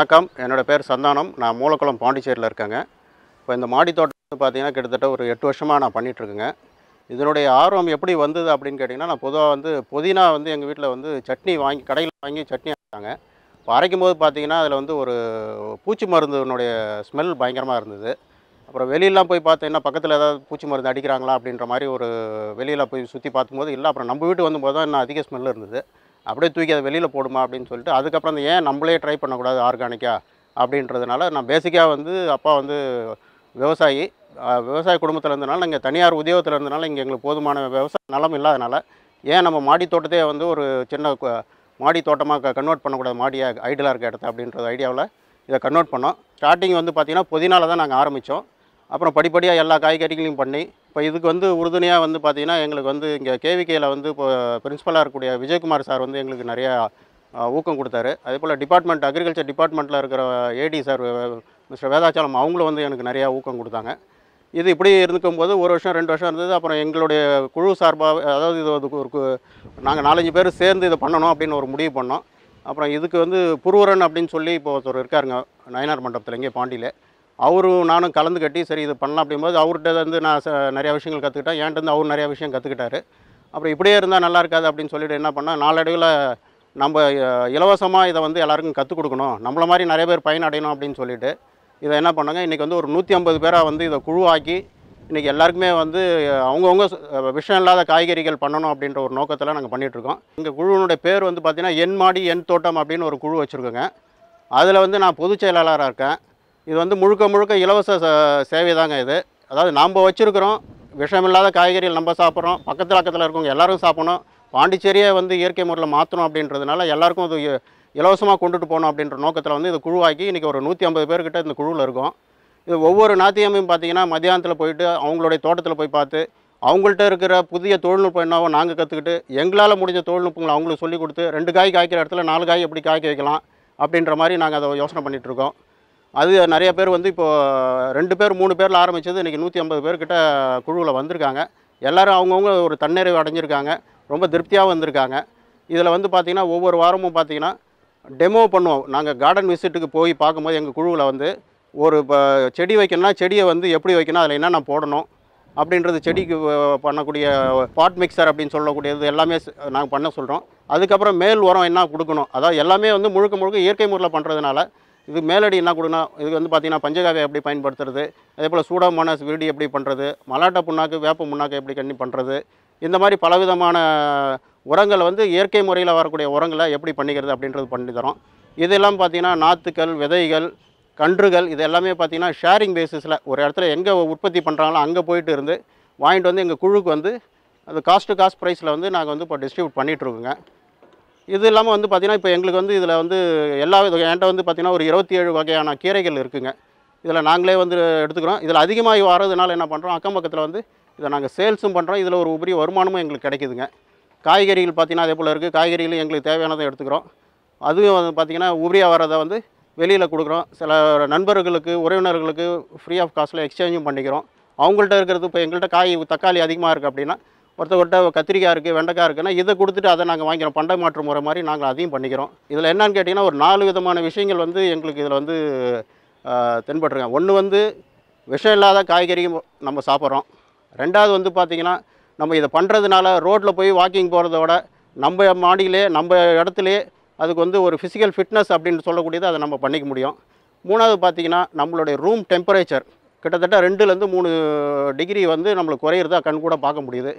வணக்கம் என்னோடய பேர் சந்தானம் நான் மூலக்குளம் பாண்டிச்சேரியில் இருக்கேங்க இப்போ இந்த மாடி தோட்டம் வந்து பார்த்திங்கன்னா கிட்டத்தட்ட ஒரு எட்டு வருஷமாக நான் பண்ணிகிட்ருக்கேங்க இதனுடைய ஆர்வம் எப்படி வந்தது அப்படின்னு கேட்டிங்கன்னா நான் பொதுவாக வந்து புதினா வந்து எங்கள் வீட்டில் வந்து சட்னி வாங்கி கடையில் வாங்கி சட்னி ஆகிட்டாங்க இப்போ அரைக்கும் போது பார்த்திங்கன்னா அதில் வந்து ஒரு பூச்சி மருந்துனுடைய ஸ்மெல் பயங்கரமாக இருந்தது அப்புறம் வெளியெலாம் போய் பார்த்தீங்கன்னா பக்கத்தில் ஏதாவது பூச்சி மருந்து அடிக்கிறாங்களா அப்படின்ற மாதிரி ஒரு வெளியில் போய் சுற்றி பார்த்தும்போது இல்லை அப்புறம் நம்ம வீட்டு வந்து போது தான் இன்னும் அதிக ஸ்மெல் இருந்தது அப்படியே தூக்கி அதை வெளியில் போடுமா அப்படின்னு சொல்லிட்டு அதுக்கப்புறம் அந்த ஏன் நம்மளே ட்ரை பண்ணக்கூடாது ஆர்கானிக்காக அப்படின்றதுனால நான் பேசிக்காக வந்து அப்பா வந்து விவசாயி விவசாய குடும்பத்தில் இருந்தனால நாங்கள் தனியார் உத்தியோகத்தில் இருந்தனால இங்கே எங்களுக்கு போதுமான விவசாய நலம் இல்லாதனால ஏன் நம்ம மாடி தோட்டத்தையே வந்து ஒரு சின்ன மாடி தோட்டமாக கன்வெர்ட் பண்ணக்கூடாது மாடியாக ஐடியலாக இருக்க இடத்த அப்படின்றது ஐடியாவில் இதை கன்வெர்ட் பண்ணோம் ஸ்டார்டிங் வந்து பார்த்திங்கன்னா புதினால தான் நாங்கள் ஆரம்பித்தோம் அப்புறம் படிப்படியாக எல்லா காய்கறிகளையும் பண்ணி இப்போ இதுக்கு வந்து உறுதுணையாக வந்து பார்த்திங்கன்னா எங்களுக்கு வந்து இங்கே கேவிகேயில் வந்து இப்போ பிரின்ஸிபலாக இருக்கக்கூடிய விஜயகுமார் சார் வந்து எங்களுக்கு நிறையா ஊக்கம் கொடுத்தாரு அதே போல் டிபார்ட்மெண்ட் அக்ரிகல்ச்சர் டிபார்ட்மெண்ட்டில் இருக்கிற ஏடி சார் மிஸ்டர் வேதாச்சலம் அவங்களும் வந்து எனக்கு நிறையா ஊக்கம் கொடுத்தாங்க இது இப்படி இருக்கும்போது ஒரு வருஷம் ரெண்டு வருஷம் இருந்தது அப்புறம் எங்களுடைய குழு சார்பாக அதாவது இது ஒரு நாங்கள் நாலஞ்சு பேர் சேர்ந்து இதை பண்ணணும் அப்படின்னு ஒரு முடிவு பண்ணோம் அப்புறம் இதுக்கு வந்து புருவரன் அப்படின்னு சொல்லி இப்போ ஒருத்தர் இருக்காருங்க நயனார் மண்டபத்தில் இங்கே பாண்டியில் அவரும் நானும் கலந்து கட்டி சரி இது பண்ணலாம் அப்படிங்கும்போது அவர்கிட்ட வந்து நான் நிறையா விஷயங்கள் கற்றுக்கிட்டேன் என்கிட்ட வந்து அவர் நிறையா விஷயம் கற்றுக்கிட்டாரு அப்புறம் இப்படியே இருந்தால் நல்லா இருக்காது அப்படின்னு சொல்லிட்டு என்ன பண்ணால் நாளடைவில் நம்ம இலவசமாக இதை வந்து எல்லாருக்கும் கற்றுக் கொடுக்கணும் நம்மள மாதிரி நிறைய பேர் பயனடையணும் அப்படின்னு சொல்லிட்டு இதை என்ன பண்ணாங்க இன்றைக்கி வந்து ஒரு நூற்றி ஐம்பது பேராக வந்து இதை குழுவாக்கி இன்றைக்கி எல்லாருக்குமே வந்து அவங்கவுங்க விஷயம் இல்லாத காய்கறிகள் பண்ணணும் அப்படின்ற ஒரு நோக்கத்தில் நாங்கள் பண்ணிகிட்ருக்கோம் எங்கள் குழுவினுடைய பேர் வந்து பார்த்திங்கன்னா என் மாடி என் தோட்டம் அப்படின்னு ஒரு குழு வச்சுருக்கோங்க அதில் வந்து நான் பொதுச் செயலாளராக இருக்கேன் இது வந்து முழுக்க முழுக்க இலவச சேவை தாங்க இது அதாவது நாம் வச்சுருக்கிறோம் விஷமில்லாத காய்கறிகள் நம்ம சாப்பிட்றோம் பக்கத்தில் பக்கத்தில் இருக்கவங்க எல்லோரும் சாப்பிடணும் பாண்டிச்சேரியை வந்து இயற்கை முறையில் மாற்றணும் அப்படின்றதுனால எல்லாருக்கும் அது இலவசமாக கொண்டுட்டு போகணும் அப்படின்ற நோக்கத்தில் வந்து இது குழுவாக்கி இன்றைக்கி ஒரு நூற்றி ஐம்பது பேர்கிட்ட இந்த குழுவில் இருக்கும் இது ஒவ்வொரு நாத்தியமையும் பார்த்திங்கன்னா மத்தியானத்தில் போயிட்டு அவங்களுடைய தோட்டத்தில் போய் பார்த்து அவங்கள்ட்ட இருக்கிற புதிய தொழில்நுட்பம் என்னவோ நாங்கள் கற்றுக்கிட்டு எங்களால் முடிஞ்ச தொழில்நுட்பங்களை அவங்களுக்கு சொல்லிக் கொடுத்து ரெண்டு காய் காய்க்கிற இடத்துல நாலு காய் எப்படி காய்க்க வைக்கலாம் அப்படின்ற மாதிரி நாங்கள் அதை யோசனை பண்ணிகிட்ருக்கோம் அது நிறைய பேர் வந்து இப்போது ரெண்டு பேர் மூணு பேரில் ஆரம்பித்தது இன்றைக்கி நூற்றி ஐம்பது பேர்கிட்ட குழுவில் வந்திருக்காங்க எல்லோரும் அவங்கவுங்க ஒரு தன்னிறைவு அடைஞ்சிருக்காங்க ரொம்ப திருப்தியாக வந்திருக்காங்க இதில் வந்து பார்த்திங்கன்னா ஒவ்வொரு வாரமும் பார்த்திங்கன்னா டெமோ பண்ணுவோம் நாங்கள் கார்டன் விசிட்டுக்கு போய் பார்க்கும்போது எங்கள் குழுவில் வந்து ஒரு இப்போ செடி வைக்கணும்னா செடியை வந்து எப்படி வைக்கணும் அதில் என்னென்ன போடணும் அப்படின்றது செடிக்கு பண்ணக்கூடிய பாட் மிக்சர் அப்படின்னு சொல்லக்கூடியது எல்லாமே நாங்கள் பண்ண சொல்கிறோம் அதுக்கப்புறம் மேல் உரம் என்ன கொடுக்கணும் அதாவது எல்லாமே வந்து முழுக்க முழுக்க இயற்கை முறையில் பண்ணுறதுனால இது மேலடி என்ன கொடுனா இதுக்கு வந்து பார்த்திங்கன்னா பஞ்சகாவியை எப்படி பயன்படுத்துறது அதே போல் சூடாமான விருடி எப்படி பண்ணுறது மலாட்டை புண்ணாக்கு வேப்ப முன்னாக்கு எப்படி கண்ணி பண்ணுறது இந்த மாதிரி பலவிதமான உரங்களை வந்து இயற்கை முறையில் வரக்கூடிய உரங்களை எப்படி பண்ணிக்கிறது அப்படின்றது பண்ணி தரோம் இதெல்லாம் பார்த்திங்கன்னா நாற்றுக்கள் விதைகள் கன்றுகள் இது எல்லாமே பார்த்திங்கன்னா ஷேரிங் பேசிஸில் ஒரு இடத்துல எங்கே உற்பத்தி பண்ணுறாங்களோ அங்கே போயிட்டு இருந்து வாங்கிட்டு வந்து எங்கள் குழுக்கு வந்து அது காஸ்ட்டு காஸ்ட் ப்ரைஸில் வந்து நாங்கள் வந்து இப்போ டிஸ்ட்ரிபியூட் பண்ணிகிட்ருக்கோங்க இது இல்லாமல் வந்து பார்த்திங்கன்னா இப்போ எங்களுக்கு வந்து இதில் வந்து எல்லா என்கிட்ட வந்து பார்த்திங்கன்னா ஒரு இருபத்தி ஏழு வகையான கீரைகள் இருக்குதுங்க இதில் நாங்களே வந்து எடுத்துக்கிறோம் இதில் அதிகமாகி வரதுனால என்ன பண்ணுறோம் அக்கம் பக்கத்தில் வந்து இதை நாங்கள் சேல்ஸும் பண்ணுறோம் இதில் ஒரு உபரி வருமானமும் எங்களுக்கு கிடைக்குதுங்க காய்கறிகள் பார்த்திங்கன்னா அதே போல் இருக்குது காய்கறிகளும் எங்களுக்கு தேவையானதை எடுத்துக்கிறோம் அதுவும் வந்து பார்த்திங்கன்னா உபரியாக வரதை வந்து வெளியில் கொடுக்குறோம் சில நண்பர்களுக்கு உறவினர்களுக்கு ஃப்ரீ ஆஃப் காஸ்ட்டில் எக்ஸ்சேஞ்சும் பண்ணிக்கிறோம் அவங்கள்ட்ட இருக்கிறது இப்போ எங்கள்கிட்ட காய் தக்காளி அதிகமாக இருக்குது அப்படின்னா ஒருத்தவர்கிட்ட கத்திரிக்காய் இருக்குது வெண்டைக்காய் இருக்குன்னா இதை கொடுத்துட்டு அதை நாங்கள் வாங்கிக்கிறோம் பண்டை மாற்று முறை மாதிரி நாங்கள் அதையும் பண்ணிக்கிறோம் இதில் என்னன்னு கேட்டிங்கன்னா ஒரு நாலு விதமான விஷயங்கள் வந்து எங்களுக்கு இதில் வந்து தென்பட்டுருங்க ஒன்று வந்து விஷம் இல்லாத காய்கறியும் நம்ம சாப்பிட்றோம் ரெண்டாவது வந்து பார்த்திங்கன்னா நம்ம இதை பண்ணுறதுனால ரோட்டில் போய் வாக்கிங் போகிறதோட நம்ம மாடியிலே நம்ம இடத்துலையே அதுக்கு வந்து ஒரு ஃபிசிக்கல் ஃபிட்னஸ் அப்படின்னு சொல்லக்கூடியது அதை நம்ம பண்ணிக்க முடியும் மூணாவது பார்த்திங்கன்னா நம்மளுடைய ரூம் டெம்பரேச்சர் கிட்டத்தட்ட ரெண்டுலேருந்து மூணு டிகிரி வந்து நம்மளுக்கு குறையிறதா கண் கூட பார்க்க முடியுது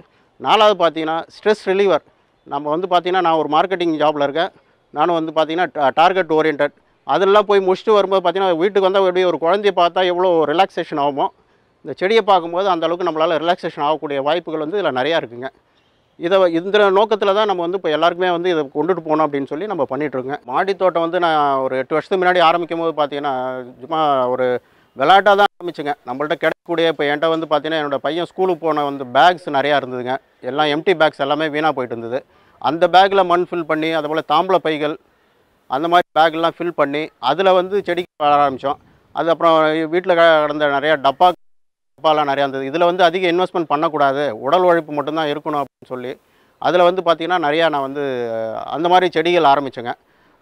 நாலாவது பார்த்தீங்கன்னா ஸ்ட்ரெஸ் ரிலீவர் நம்ம வந்து பார்த்தீங்கன்னா நான் ஒரு மார்க்கெட்டிங் ஜாப்பில் இருக்கேன் நானும் வந்து பார்த்தீங்கன்னா டார்கெட் ஓரியன்ட் அதெல்லாம் போய் முடிச்சுட்டு வரும்போது பார்த்திங்கன்னா வீட்டுக்கு வந்தால் எப்படி ஒரு குழந்தைய பார்த்தா எவ்வளோ ரிலாக்ஸேஷன் ஆகுமோ இந்த செடியை பார்க்கும்போது அந்தளவுக்கு நம்மளால் ரிலாக்ஸேஷன் ஆகக்கூடிய வாய்ப்புகள் வந்து இதில் நிறையா இருக்குங்க இதை இந்த நோக்கத்தில் தான் நம்ம வந்து இப்போ எல்லாருக்குமே வந்து இதை கொண்டுட்டு போகணும் அப்படின்னு சொல்லி நம்ம பண்ணிகிட்ருக்கேன் மாடித்தோட்டம் தோட்டம் வந்து நான் ஒரு எட்டு வருஷத்துக்கு முன்னாடி ஆரம்பிக்கும் போது பார்த்தீங்கன்னா சும்மா ஒரு விளாட்டாக தான் ஆரம்பிச்சுங்க நம்மள்ட்ட கிடைக்கக்கூடிய இப்போ என்கிட்ட வந்து பார்த்தீங்கன்னா என்னோடய பையன் ஸ்கூலுக்கு போன வந்து பேக்ஸ் நிறையா இருந்ததுங்க எல்லாம் எம்டி பேக்ஸ் எல்லாமே வீணாக போயிட்டு இருந்தது அந்த பேக்கில் மண் ஃபில் பண்ணி அதுபோல் தாம்பள பைகள் அந்த மாதிரி பேக்லாம் ஃபில் பண்ணி அதில் வந்து செடிக்கு வளர ஆரம்பித்தோம் அது அப்புறம் வீட்டில் கடந்த நிறையா டப்பா டப்பாலாம் நிறையா இருந்தது இதில் வந்து அதிக இன்வெஸ்ட்மெண்ட் பண்ணக்கூடாது உடல் உழைப்பு மட்டும்தான் இருக்கணும் அப்படின்னு சொல்லி அதில் வந்து பார்த்திங்கன்னா நிறையா நான் வந்து அந்த மாதிரி செடிகள் ஆரம்பித்தேங்க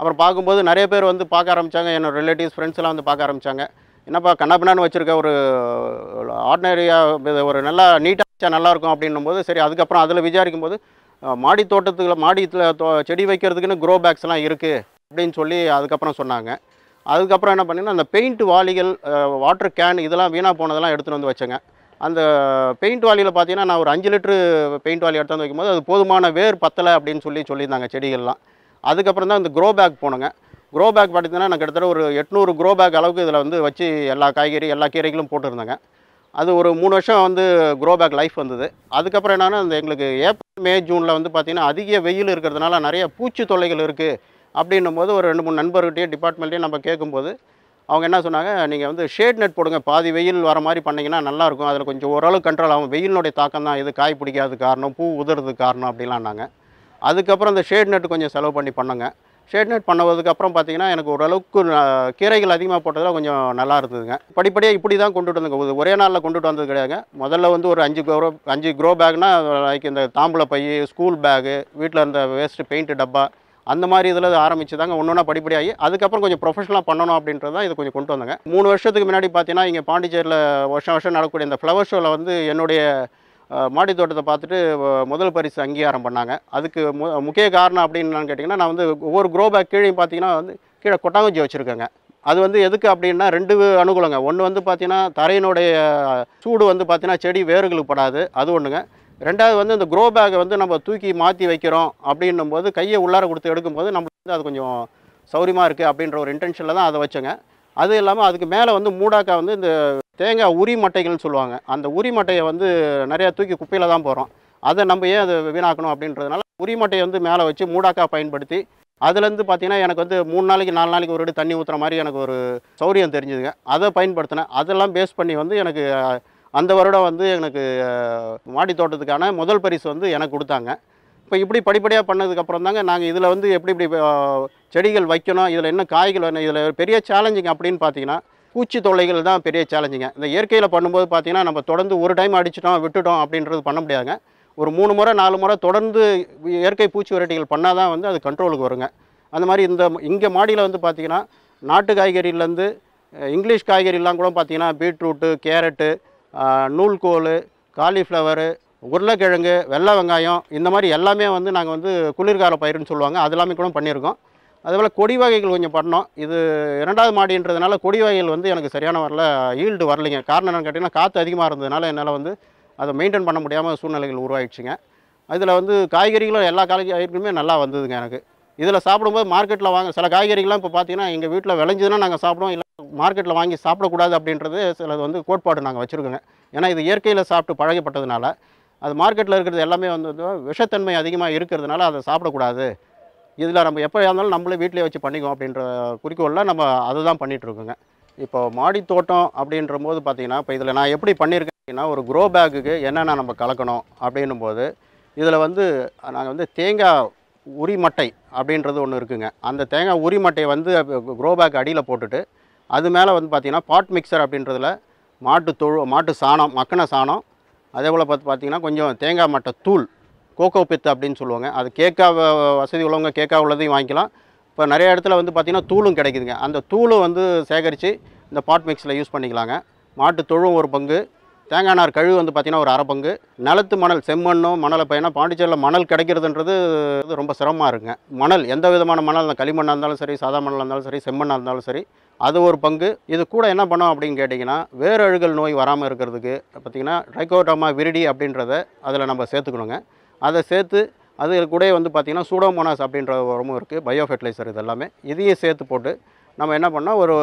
அப்புறம் பார்க்கும்போது நிறைய பேர் வந்து பார்க்க ஆரம்பித்தாங்க என்னோடய ரிலேட்டிவ்ஸ் ஃப்ரெண்ட்ஸ்லாம் வந்து பார்க்க ஆரம்பித்தாங்க என்னப்பா கண்ணாபின்னு வச்சுருக்க ஒரு ஆர்டினரியாக ஒரு நல்லா நீட்டாக வச்சா நல்லாயிருக்கும் அப்படின்னும் போது சரி அதுக்கப்புறம் அதில் விசாரிக்கும் போது மாடி தோட்டத்தில் மாடியத்தில் தோ செடி வைக்கிறதுக்குன்னு க்ரோ பேக்ஸ்லாம் இருக்குது அப்படின்னு சொல்லி அதுக்கப்புறம் சொன்னாங்க அதுக்கப்புறம் என்ன பண்ணிங்கன்னா அந்த பெயிண்ட் வாளிகள் வாட்டர் கேன் இதெல்லாம் வீணாக போனதெல்லாம் எடுத்துகிட்டு வந்து வச்சேங்க அந்த பெயிண்ட் வாலியில் பார்த்தீங்கன்னா நான் ஒரு அஞ்சு லிட்ரு பெயிண்ட் வாலி எடுத்து வந்து வைக்கும்போது அது போதுமான வேர் பத்தலை அப்படின்னு சொல்லி சொல்லியிருந்தாங்க செடிகள்லாம் அதுக்கப்புறம் தான் இந்த க்ரோ பேக் போனோங்க க்ரோ பேக் பார்த்திங்கன்னா நான் கிட்டத்தட்ட ஒரு எட்நூறு க்ரோ பேக் அளவுக்கு இதில் வந்து வச்சு எல்லா காய்கறி எல்லா கீரைகளும் போட்டுருந்தாங்க அது ஒரு மூணு வருஷம் வந்து க்ரோ பேக் லைஃப் வந்தது அதுக்கப்புறம் என்னென்னா அந்த எங்களுக்கு ஏப்ரல் மே ஜூனில் வந்து பார்த்திங்கன்னா அதிக வெயில் இருக்கிறதுனால நிறைய பூச்சி தொல்லைகள் இருக்குது அப்படின்னும் போது ஒரு ரெண்டு மூணு நண்பர்கிட்டையும் டிபார்ட்மெண்ட்லேயும் நம்ம கேட்கும்போது அவங்க என்ன சொன்னாங்க நீங்கள் வந்து ஷேட் நெட் போடுங்க பாதி வெயில் வர மாதிரி பண்ணிங்கன்னா நல்லாயிருக்கும் அதில் கொஞ்சம் ஓரளவு கண்ட்ரோல் ஆகும் வெயிலினுடைய தாக்கம் தான் இது காய் பிடிக்காத காரணம் பூ உதறது காரணம் அப்படிலாம்னாங்க அதுக்கப்புறம் அந்த ஷேட் நெட்டு கொஞ்சம் செலவு பண்ணி பண்ணுங்கள் ஷேட் நெட் பண்ணுவதுக்கப்புறம் பார்த்தீங்கன்னா எனக்கு ஓரளவுக்கு கீரைகள் அதிகமாக போட்டதில் கொஞ்சம் நல்லா இருந்ததுங்க படிப்படியாக இப்படி தான் கொண்டுட்டு வந்தது ஒரே நாளில் கொண்டுட்டு வந்தது கிடையாதுங்க முதல்ல வந்து ஒரு அஞ்சு க்ரோ அஞ்சு க்ரோ பேக்னா லைக் இந்த தாம்பூல பைய ஸ்கூல் பேகு வீட்டில் இருந்த வேஸ்ட்டு பெயிண்ட் டப்பா அந்த மாதிரி இதில் ஆரம்பிச்சு தாங்க ஒன்று ஒன்றா படிப்படியாகி அதுக்கப்புறம் கொஞ்சம் ப்ரொஃபஷனலாக பண்ணணும் அப்படின்றது தான் இது கொஞ்சம் கொண்டு வந்தேங்க மூணு வருஷத்துக்கு முன்னாடி பார்த்தீங்கன்னா இங்கே பாண்டிச்சேரியில் வருஷம் வருஷம் நடக்கக்கூடிய இந்த ஃப்ளவர் ஷோவில் வந்து என்னுடைய மாடி தோட்டத்தை பார்த்துட்டு முதல் பரிசு அங்கீகாரம் பண்ணாங்க அதுக்கு மு முக்கிய காரணம் அப்படின்னு கேட்டிங்கன்னா நான் வந்து ஒவ்வொரு க்ரோ பேக் கீழே பார்த்தீங்கன்னா வந்து கீழே கொட்டாங்குச்சி வச்சுருக்கேங்க அது வந்து எதுக்கு அப்படின்னா ரெண்டு அனுகூலங்க ஒன்று வந்து பார்த்தீங்கன்னா தரையினுடைய சூடு வந்து பார்த்தீங்கன்னா செடி வேர்களுக்கு படாது அது ஒன்றுங்க ரெண்டாவது வந்து இந்த க்ரோ பேக்கை வந்து நம்ம தூக்கி மாற்றி வைக்கிறோம் அப்படின்னும் போது கையை உள்ளார கொடுத்து எடுக்கும்போது நம்மளுக்கு வந்து அது கொஞ்சம் சௌரியமாக இருக்குது அப்படின்ற ஒரு இன்டென்ஷனில் தான் அதை வச்சோங்க அது இல்லாமல் அதுக்கு மேலே வந்து மூடாக்கா வந்து இந்த தேங்காய் உரி மட்டைகள்னு சொல்லுவாங்க அந்த உரி மட்டையை வந்து நிறையா தூக்கி குப்பையில் தான் போகிறோம் அதை நம்ம ஏன் அதை வீணாக்கணும் அப்படின்றதுனால உரி மட்டையை வந்து மேலே வச்சு மூடாக்கா பயன்படுத்தி அதுலேருந்து பார்த்தீங்கன்னா எனக்கு வந்து மூணு நாளைக்கு நாலு நாளைக்கு ஒரு தண்ணி ஊற்றுற மாதிரி எனக்கு ஒரு சௌரியம் தெரிஞ்சுதுங்க அதை பயன்படுத்தினேன் அதெல்லாம் பேஸ் பண்ணி வந்து எனக்கு அந்த வருடம் வந்து எனக்கு மாடி தோட்டத்துக்கான முதல் பரிசு வந்து எனக்கு கொடுத்தாங்க இப்போ இப்படி படிப்படியாக பண்ணதுக்கப்புறம் தாங்க நாங்கள் இதில் வந்து எப்படி இப்படி செடிகள் வைக்கணும் இதில் என்ன காய்கள் வேணும் இதில் பெரிய சேலஞ்சிங் அப்படின்னு பார்த்தீங்கன்னா பூச்சி தொல்லைகள் தான் பெரிய சேலஞ்சுங்க இந்த இயற்கையில் பண்ணும்போது பார்த்திங்கன்னா நம்ம தொடர்ந்து ஒரு டைம் அடிச்சிட்டோம் விட்டுட்டோம் அப்படின்றது பண்ண முடியாதுங்க ஒரு மூணு முறை நாலு முறை தொடர்ந்து இயற்கை பூச்சி வரட்டிகள் பண்ணால் தான் வந்து அது கண்ட்ரோலுக்கு வருங்க அந்த மாதிரி இந்த இங்கே மாடியில் வந்து பார்த்திங்கன்னா நாட்டு காய்கறியிலேருந்து இங்கிலீஷ் காய்கறிலாம் கூட பார்த்திங்கன்னா பீட்ரூட்டு கேரட்டு நூல்கோல் காலிஃப்ளவரு உருளைக்கிழங்கு வெள்ளை வெங்காயம் இந்த மாதிரி எல்லாமே வந்து நாங்கள் வந்து குளிர்கால பயிர்னு சொல்லுவாங்க அது எல்லாமே கூட பண்ணியிருக்கோம் அதேபோல் கொடி வகைகள் கொஞ்சம் பண்ணோம் இது இரண்டாவது மாடின்றதுனால கொடி வகைகள் வந்து எனக்கு சரியான வரல ஈல்டு வரலைங்க காரணம் என்னென்னு கேட்டிங்கன்னா காற்று அதிகமாக இருந்ததுனால என்னால் வந்து அதை மெயின்டைன் பண்ண முடியாமல் சூழ்நிலைகள் உருவாயிடுச்சுங்க அதில் வந்து காய்கறிகளும் எல்லா காய்கறிகளுமே நல்லா வந்ததுங்க எனக்கு இதில் சாப்பிடும்போது மார்க்கெட்டில் வாங்க சில காய்கறிகள்லாம் இப்போ பார்த்தீங்கன்னா எங்கள் வீட்டில் விளைஞ்சதுன்னா நாங்கள் சாப்பிடுவோம் இல்லை மார்க்கெட்டில் வாங்கி சாப்பிடக்கூடாது அப்படின்றது சிலது வந்து கோட்பாடு நாங்கள் வச்சுருக்கோங்க ஏன்னா இது இயற்கையில் சாப்பிட்டு பழகப்பட்டதுனால அது மார்க்கெட்டில் இருக்கிறது எல்லாமே வந்து விஷத்தன்மை அதிகமாக இருக்கிறதுனால அதை சாப்பிடக்கூடாது இதில் நம்ம எப்போ இருந்தாலும் நம்மளே வீட்டிலே வச்சு பண்ணிக்குவோம் அப்படின்ற குறிக்கோளில் நம்ம அதை தான் பண்ணிகிட்ருக்கோங்க இப்போ மாடி தோட்டம் அப்படின்ற போது பார்த்திங்கன்னா இப்போ இதில் நான் எப்படி அப்படின்னா ஒரு க்ரோ பேக்குக்கு என்னென்ன நம்ம கலக்கணும் அப்படின்னும் போது இதில் வந்து நாங்கள் வந்து தேங்காய் உரிமட்டை அப்படின்றது ஒன்று இருக்குங்க அந்த தேங்காய் உரிமட்டையை வந்து க்ரோ பேக் அடியில் போட்டுட்டு அது மேலே வந்து பார்த்திங்கன்னா பாட் மிக்சர் அப்படின்றதில் மாட்டு தொழு மாட்டு சாணம் மக்கின சாணம் அதே போல் பார்த்து பார்த்திங்கன்னா கொஞ்சம் தேங்காய் மட்டை தூள் கோகோ பித்து அப்படின்னு சொல்லுவாங்க அது கேக்கா வசதி உள்ளவங்க கேக்கா உள்ளதையும் வாங்கிக்கலாம் இப்போ நிறைய இடத்துல வந்து பார்த்திங்கன்னா தூளும் கிடைக்குதுங்க அந்த தூளும் வந்து சேகரித்து இந்த பாட் மிக்ஸில் யூஸ் பண்ணிக்கலாங்க மாட்டு தொழும் ஒரு பங்கு தேங்காய் நார் கழிவு வந்து பார்த்திங்கன்னா ஒரு அரை பங்கு நிலத்து மணல் செம்மண்ணும் மணலை பையனா பாண்டிச்சேரியில் மணல் கிடைக்கிறதுன்றது ரொம்ப சிரமமாக இருக்குங்க மணல் எந்த விதமான மணல் களிமண்ணாக இருந்தாலும் சரி சாதா மணலாக இருந்தாலும் சரி செம்மண்ணாக இருந்தாலும் சரி அது ஒரு பங்கு இது கூட என்ன பண்ணோம் அப்படின்னு கேட்டிங்கன்னா வேறு அழுகல் நோய் வராமல் இருக்கிறதுக்கு பார்த்திங்கன்னா ட்ரைகோடாமா விரிடி அப்படின்றத அதில் நம்ம சேர்த்துக்கணுங்க அதை சேர்த்து அது கூட வந்து பார்த்திங்கன்னா சூடோமோனாஸ் அப்படின்ற உரமும் இருக்குது பயோ ஃபெர்டிலைசர் இது எல்லாமே இதையும் சேர்த்து போட்டு நம்ம என்ன பண்ணால் ஒரு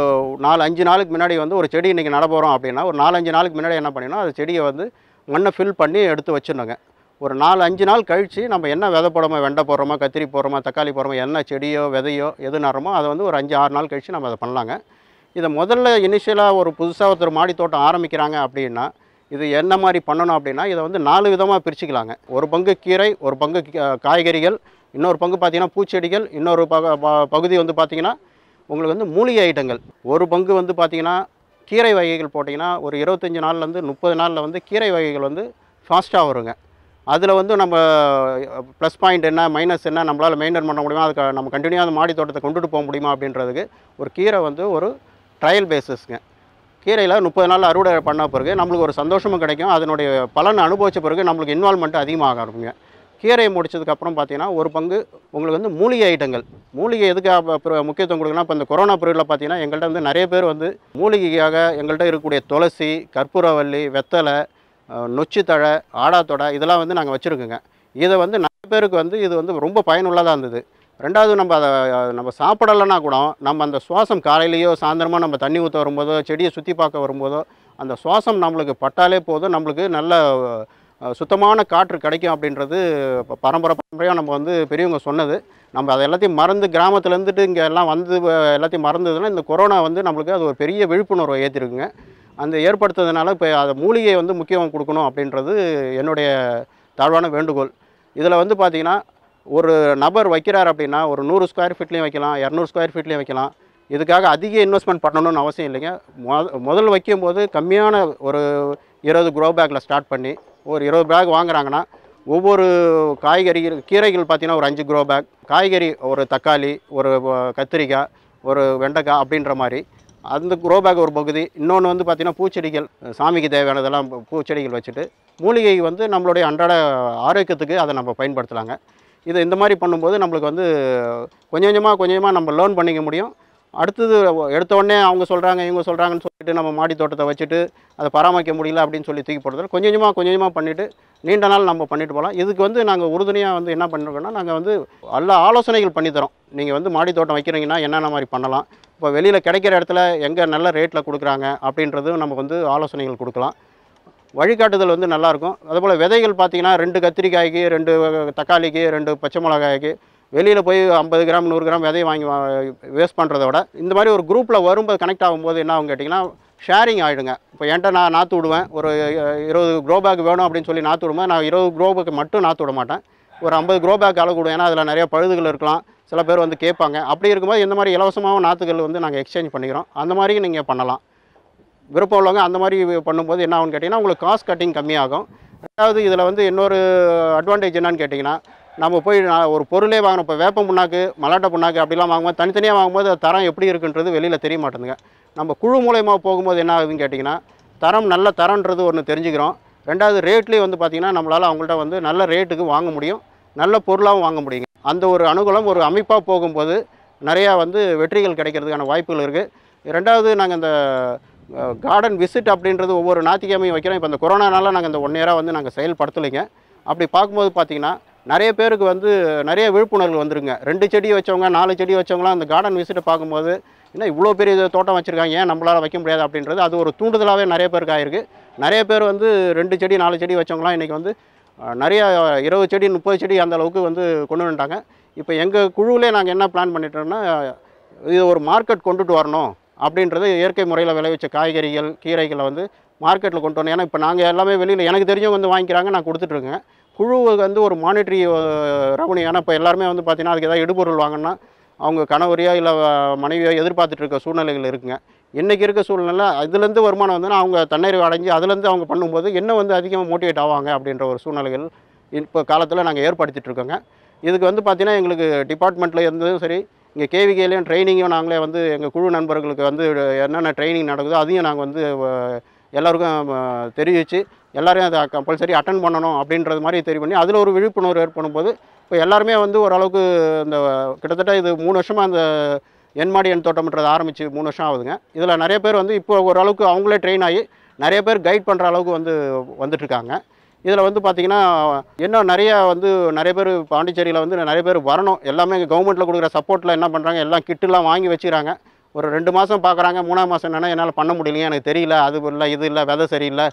நாலு அஞ்சு நாளுக்கு முன்னாடி வந்து ஒரு செடி இன்றைக்கி நட போகிறோம் அப்படின்னா ஒரு நாலஞ்சு நாளுக்கு முன்னாடி என்ன பண்ணினா அந்த செடியை வந்து மண்ணை ஃபில் பண்ணி எடுத்து வச்சுருந்தோங்க ஒரு நாலு அஞ்சு நாள் கழித்து நம்ம என்ன விதை போடுறோமோ வெண்டை போடுறோமா கத்திரி போடுறோமா தக்காளி போடுறோமோ என்ன செடியோ விதையோ எது நடுறோமோ அதை வந்து ஒரு அஞ்சு ஆறு நாள் கழித்து நம்ம அதை பண்ணலாங்க இதை முதல்ல இனிஷியலாக ஒரு புதுசாக ஒருத்தர் மாடி தோட்டம் ஆரம்பிக்கிறாங்க அப்படின்னா இது என்ன மாதிரி பண்ணணும் அப்படின்னா இதை வந்து நாலு விதமாக பிரிச்சுக்கலாங்க ஒரு பங்கு கீரை ஒரு பங்கு காய்கறிகள் இன்னொரு பங்கு பார்த்திங்கன்னா பூச்செடிகள் இன்னொரு பகுதி வந்து பார்த்திங்கன்னா உங்களுக்கு வந்து மூலிகை ஐட்டங்கள் ஒரு பங்கு வந்து பார்த்திங்கன்னா கீரை வகைகள் போட்டிங்கன்னா ஒரு இருபத்தஞ்சி நாள்லேருந்து முப்பது நாளில் வந்து கீரை வகைகள் வந்து ஃபாஸ்ட்டாக வருங்க அதில் வந்து நம்ம ப்ளஸ் பாயிண்ட் என்ன மைனஸ் என்ன நம்மளால் மெயின்டைன் பண்ண முடியுமா அதுக்கு நம்ம கண்டினியூவாக அந்த மாடி தோட்டத்தை கொண்டுட்டு போக முடியுமா அப்படின்றதுக்கு ஒரு கீரை வந்து ஒரு ட்ரையல் பேஸஸ்ங்க கீரையில் முப்பது நாள் அறுவடை பண்ண பிறகு நம்மளுக்கு ஒரு சந்தோஷமும் கிடைக்கும் அதனுடைய பலன் அனுபவித்த பிறகு நம்மளுக்கு இன்வால்மெண்ட் அதிகமாக இருக்குங்க கீரையை முடிச்சதுக்கப்புறம் பார்த்தீங்கன்னா ஒரு பங்கு உங்களுக்கு வந்து மூலிகை ஐட்டங்கள் மூலிகை எதுக்கு முக்கியத்துவம் கொடுக்குன்னா இப்போ இந்த கொரோனா பீரியடில் பார்த்தீங்கன்னா எங்கள்கிட்ட வந்து நிறைய பேர் வந்து மூலிகைக்காக எங்கள்கிட்ட இருக்கக்கூடிய துளசி கற்பூரவல்லி வெத்தலை நொச்சித்தழை ஆடாத்தொடை இதெல்லாம் வந்து நாங்கள் வச்சுருக்கோங்க இதை வந்து நிறைய பேருக்கு வந்து இது வந்து ரொம்ப பயனுள்ளதாக இருந்தது ரெண்டாவது நம்ம அதை நம்ம சாப்பிடலைன்னா கூட நம்ம அந்த சுவாசம் காலையிலேயோ சாயந்தரமாக நம்ம தண்ணி ஊற்ற வரும்போதோ செடியை சுற்றி பார்க்க வரும்போதோ அந்த சுவாசம் நம்மளுக்கு பட்டாலே போதும் நம்மளுக்கு நல்ல சுத்தமான காற்று கிடைக்கும் அப்படின்றது பரம்பரை பரம்பரையாக நம்ம வந்து பெரியவங்க சொன்னது நம்ம அதை எல்லாத்தையும் மறந்து கிராமத்துலேருந்துட்டு இங்கே எல்லாம் வந்து எல்லாத்தையும் மறந்ததுன்னா இந்த கொரோனா வந்து நம்மளுக்கு அது ஒரு பெரிய விழிப்புணர்வை ஏற்றிருக்குங்க அந்த ஏற்படுத்துறதுனால இப்போ அதை மூலிகையை வந்து முக்கியம் கொடுக்கணும் அப்படின்றது என்னுடைய தாழ்வான வேண்டுகோள் இதில் வந்து பார்த்திங்கன்னா ஒரு நபர் வைக்கிறார் அப்படின்னா ஒரு நூறு ஸ்கொயர் ஃபீட்லேயும் வைக்கலாம் இரநூறு ஸ்கொயர் ஃபீட்லேயும் வைக்கலாம் இதுக்காக அதிக இன்வெஸ்ட்மெண்ட் பண்ணணும்னு அவசியம் இல்லைங்க முதல் வைக்கும் போது கம்மியான ஒரு இருபது க்ரோ பேக்கில் ஸ்டார்ட் பண்ணி ஒரு இருபது பேக் வாங்குறாங்கன்னா ஒவ்வொரு காய்கறி கீரைகள் பார்த்திங்கன்னா ஒரு அஞ்சு க்ரோ பேக் காய்கறி ஒரு தக்காளி ஒரு கத்திரிக்காய் ஒரு வெண்டைக்காய் அப்படின்ற மாதிரி அந்த குரோ பேக் ஒரு பகுதி இன்னொன்று வந்து பார்த்திங்கன்னா பூச்செடிகள் சாமிக்கு தேவையானதெல்லாம் பூச்செடிகள் வச்சுட்டு மூலிகை வந்து நம்மளுடைய அன்றாட ஆரோக்கியத்துக்கு அதை நம்ம பயன்படுத்தலாங்க இது இந்த மாதிரி பண்ணும்போது நம்மளுக்கு வந்து கொஞ்சம் கொஞ்சமாக கொஞ்சம் கொஞ்சமாக நம்ம லேர்ன் பண்ணிக்க முடியும் அடுத்தது எடுத்த உடனே அவங்க சொல்கிறாங்க இவங்க சொல்கிறாங்கன்னு சொல்லிட்டு நம்ம மாடி தோட்டத்தை வச்சுட்டு அதை பராமரிக்க முடியல அப்படின்னு சொல்லி தூக்கி போடுறது கொஞ்சம் கொஞ்சமாக கொஞ்சம் கொஞ்சமாக பண்ணிவிட்டு நீண்ட நாள் நம்ம பண்ணிட்டு போகலாம் இதுக்கு வந்து நாங்கள் உறுதுணையாக வந்து என்ன பண்ணிருக்கோம்னா நாங்கள் வந்து எல்லா ஆலோசனைகள் பண்ணித்தரோம் நீங்கள் வந்து மாடி தோட்டம் வைக்கிறீங்கன்னா என்னென்ன மாதிரி பண்ணலாம் இப்போ வெளியில் கிடைக்கிற இடத்துல எங்கே நல்ல ரேட்டில் கொடுக்குறாங்க அப்படின்றதும் நமக்கு வந்து ஆலோசனைகள் கொடுக்கலாம் வழிகாட்டுதல் வந்து நல்லாயிருக்கும் அதுபோல் விதைகள் பார்த்திங்கன்னா ரெண்டு கத்திரிக்காய்க்கு ரெண்டு தக்காளிக்கு ரெண்டு பச்சை மிளகாய்க்கு வெளியில் போய் ஐம்பது கிராம் நூறு கிராம் விதையை வாங்கி வேஸ்ட் பண்ணுறத விட இந்த மாதிரி ஒரு குரூப்பில் வரும்போது கனெக்ட் ஆகும்போது என்ன ஆகும் கேட்டிங்கன்னா ஷேரிங் ஆகிடுங்க இப்போ என்கிட்ட நான் நாற்று விடுவேன் ஒரு இருபது க்ரோ பேக் வேணும் அப்படின்னு சொல்லி நாற்று விடுவேன் நான் இருபது க்ரோ பேக்கு மட்டும் நாற்று விட மாட்டேன் ஒரு ஐம்பது க்ரோ பேக் அளவு விடுவேன் ஏன்னா அதில் நிறைய பழுதுகள் இருக்கலாம் சில பேர் வந்து கேட்பாங்க அப்படி இருக்கும்போது இந்த மாதிரி இலவசமாகவும் நாற்றுகள் வந்து நாங்கள் எக்ஸ்சேஞ்ச் பண்ணிக்கிறோம் அந்த மாதிரி நீங்கள் பண்ணலாம் விருப்பம் உள்ளவங்க அந்த மாதிரி பண்ணும்போது என்ன ஆகும்னு கேட்டிங்கன்னா உங்களுக்கு காஸ்ட் கட்டிங் கம்மியாகும் ரெண்டாவது இதில் வந்து இன்னொரு அட்வான்டேஜ் என்னன்னு கேட்டிங்கன்னா நம்ம போய் ஒரு பொருளே வாங்கணும் இப்போ வேப்ப புண்ணாக்கு மலாட்டை புண்ணாக்கு அப்படிலாம் வாங்கும்போது தனித்தனியாக வாங்கும்போது தரம் எப்படி இருக்குன்றது வெளியில் தெரிய மாட்டேங்குங்க நம்ம குழு மூலயமா போகும்போது என்ன ஆகுதுன்னு கேட்டிங்கன்னா தரம் நல்ல தரன்றது ஒன்று தெரிஞ்சுக்கிறோம் ரெண்டாவது ரேட்லேயே வந்து பார்த்திங்கன்னா நம்மளால் அவங்கள்ட்ட வந்து நல்ல ரேட்டுக்கு வாங்க முடியும் நல்ல பொருளாகவும் வாங்க முடியுங்க அந்த ஒரு அனுகூலம் ஒரு அமைப்பாக போகும்போது நிறையா வந்து வெற்றிகள் கிடைக்கிறதுக்கான வாய்ப்புகள் இருக்குது ரெண்டாவது நாங்கள் இந்த கார்டன் விசிட் அப்படின்றது ஒவ்வொரு ஞாயிற்றுக்கிழமையும் வைக்கிறோம் இப்போ இந்த கொரோனானால நாங்கள் இந்த ஒன் இயராக வந்து நாங்கள் செயல்படுத்தலைங்க அப்படி பார்க்கும்போது பார்த்திங்கன்னா நிறைய பேருக்கு வந்து நிறைய விழிப்புணர்வு வந்துருங்க ரெண்டு செடி வச்சவங்க நாலு செடி வச்சவங்களாம் அந்த கார்டன் விசிட்டை பார்க்கும்போது என்ன இவ்வளோ பெரிய தோட்டம் வச்சுருக்காங்க ஏன் நம்மளால் வைக்க முடியாது அப்படின்றது அது ஒரு தூண்டுதலாகவே நிறைய பேருக்கு ஆயிருக்கு நிறைய பேர் வந்து ரெண்டு செடி நாலு செடி வச்சவங்களாம் இன்றைக்கி வந்து நிறைய இருபது செடி முப்பது செடி அந்த அளவுக்கு வந்து கொண்டு வந்துட்டாங்க இப்போ எங்கள் குழுவிலே நாங்கள் என்ன பிளான் பண்ணிட்டோம்னா இது ஒரு மார்க்கெட் கொண்டுட்டு வரணும் அப்படின்றது இயற்கை முறையில் விளைவிச்ச காய்கறிகள் கீரைகளை வந்து மார்க்கெட்டில் கொண்டு வரணும் ஏன்னா இப்போ நாங்கள் எல்லாமே வெளியில் எனக்கு தெரிஞ்சவங்க வந்து வாங்கிக்கிறாங்க நான் கொடுத்துட்ருக்கேன் குழு வந்து ஒரு மானிட்ரி ரெவன்யூ ஏன்னா இப்போ எல்லாருமே வந்து பார்த்திங்கன்னா அதுக்கு ஏதாவது இடுபொருள் வாங்கினா அவங்க கணவரையோ இல்லை மனைவியோ எதிர்பார்த்துட்டு இருக்க சூழ்நிலைகள் இருக்குங்க இன்றைக்கி இருக்க சூழ்நிலை அதுலேருந்து வருமானம் வந்து அவங்க தன்னிறைவு அடைஞ்சு அதுலேருந்து அவங்க பண்ணும்போது என்ன வந்து அதிகமாக மோட்டிவேட் ஆவாங்க அப்படின்ற ஒரு சூழ்நிலைகள் இப்போ காலத்தில் நாங்கள் இருக்கோங்க இதுக்கு வந்து பார்த்திங்கன்னா எங்களுக்கு டிபார்ட்மெண்ட்டில் இருந்ததும் சரி இங்கே கேவிகேலையும் ட்ரைனிங்கும் நாங்களே வந்து எங்கள் குழு நண்பர்களுக்கு வந்து என்னென்ன ட்ரைனிங் நடக்குதோ அதையும் நாங்கள் வந்து எல்லாருக்கும் தெரிவித்து எல்லோரையும் அதை கம்பல்சரி அட்டன் பண்ணணும் அப்படின்றது மாதிரி தெரிவு பண்ணி அதில் ஒரு விழிப்புணர்வு ஏற்படும் போது இப்போ எல்லாருமே வந்து ஓரளவுக்கு இந்த கிட்டத்தட்ட இது மூணு வருஷமாக அந்த என்மாடி எண் தோட்டம்ன்றது ஆரம்பித்து மூணு வருஷம் ஆகுதுங்க இதில் நிறைய பேர் வந்து இப்போ ஓரளவுக்கு அவங்களே ட்ரெயின் ஆகி நிறைய பேர் கைட் பண்ணுற அளவுக்கு வந்து வந்துட்டுருக்காங்க இதில் வந்து பார்த்திங்கன்னா இன்னும் நிறையா வந்து நிறைய பேர் பாண்டிச்சேரியில் வந்து நிறைய பேர் வரணும் எல்லாமே கவர்மெண்ட்டில் கொடுக்குற சப்போர்ட்டில் என்ன பண்ணுறாங்க எல்லாம் கிட்டுலாம் வாங்கி வச்சுக்கிறாங்க ஒரு ரெண்டு மாதம் பார்க்குறாங்க மூணாம் மாதம் என்னென்னா என்னால் பண்ண முடியலையே எனக்கு தெரியல அது இல்லை இது இல்லை விதை சரியில்லை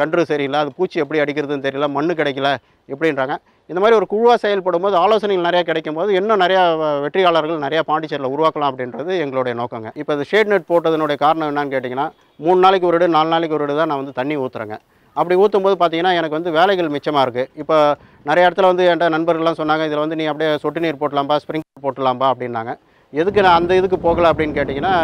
கன்று சரியில்லை அது பூச்சி எப்படி அடிக்கிறதுன்னு தெரியல மண்ணு கிடைக்கல எப்படின்றாங்க இந்த மாதிரி ஒரு குழுவாக செயல்படும் போது ஆலோசனைகள் நிறையா கிடைக்கும் போது இன்னும் நிறையா வெற்றியாளர்கள் நிறையா பாண்டிச்சேரியில் உருவாக்கலாம் அப்படின்றது எங்களுடைய நோக்கங்க இப்போ இந்த ஷேட் நெட் போட்டதனுடைய காரணம் என்னன்னு கேட்டிங்கன்னா மூணு நாளைக்கு ஒரு இடு நாலு நாளைக்கு ஒரு இடு தான் நான் வந்து தண்ணி ஊற்றுறேங்க அப்படி ஊற்றும் போது எனக்கு வந்து வேலைகள் மிச்சமாக இருக்குது இப்போ நிறைய இடத்துல வந்து என்கிட்ட நண்பர்கள்லாம் சொன்னாங்க இதில் வந்து நீ அப்படியே சொட்டு நீர் போட்டலாம்பா ஸ்ப்ரிங் போட்டலாம்பா அப்படின்னாங்க எதுக்கு நான் அந்த இதுக்கு போகலை அப்படின்னு கேட்டிங்கன்னா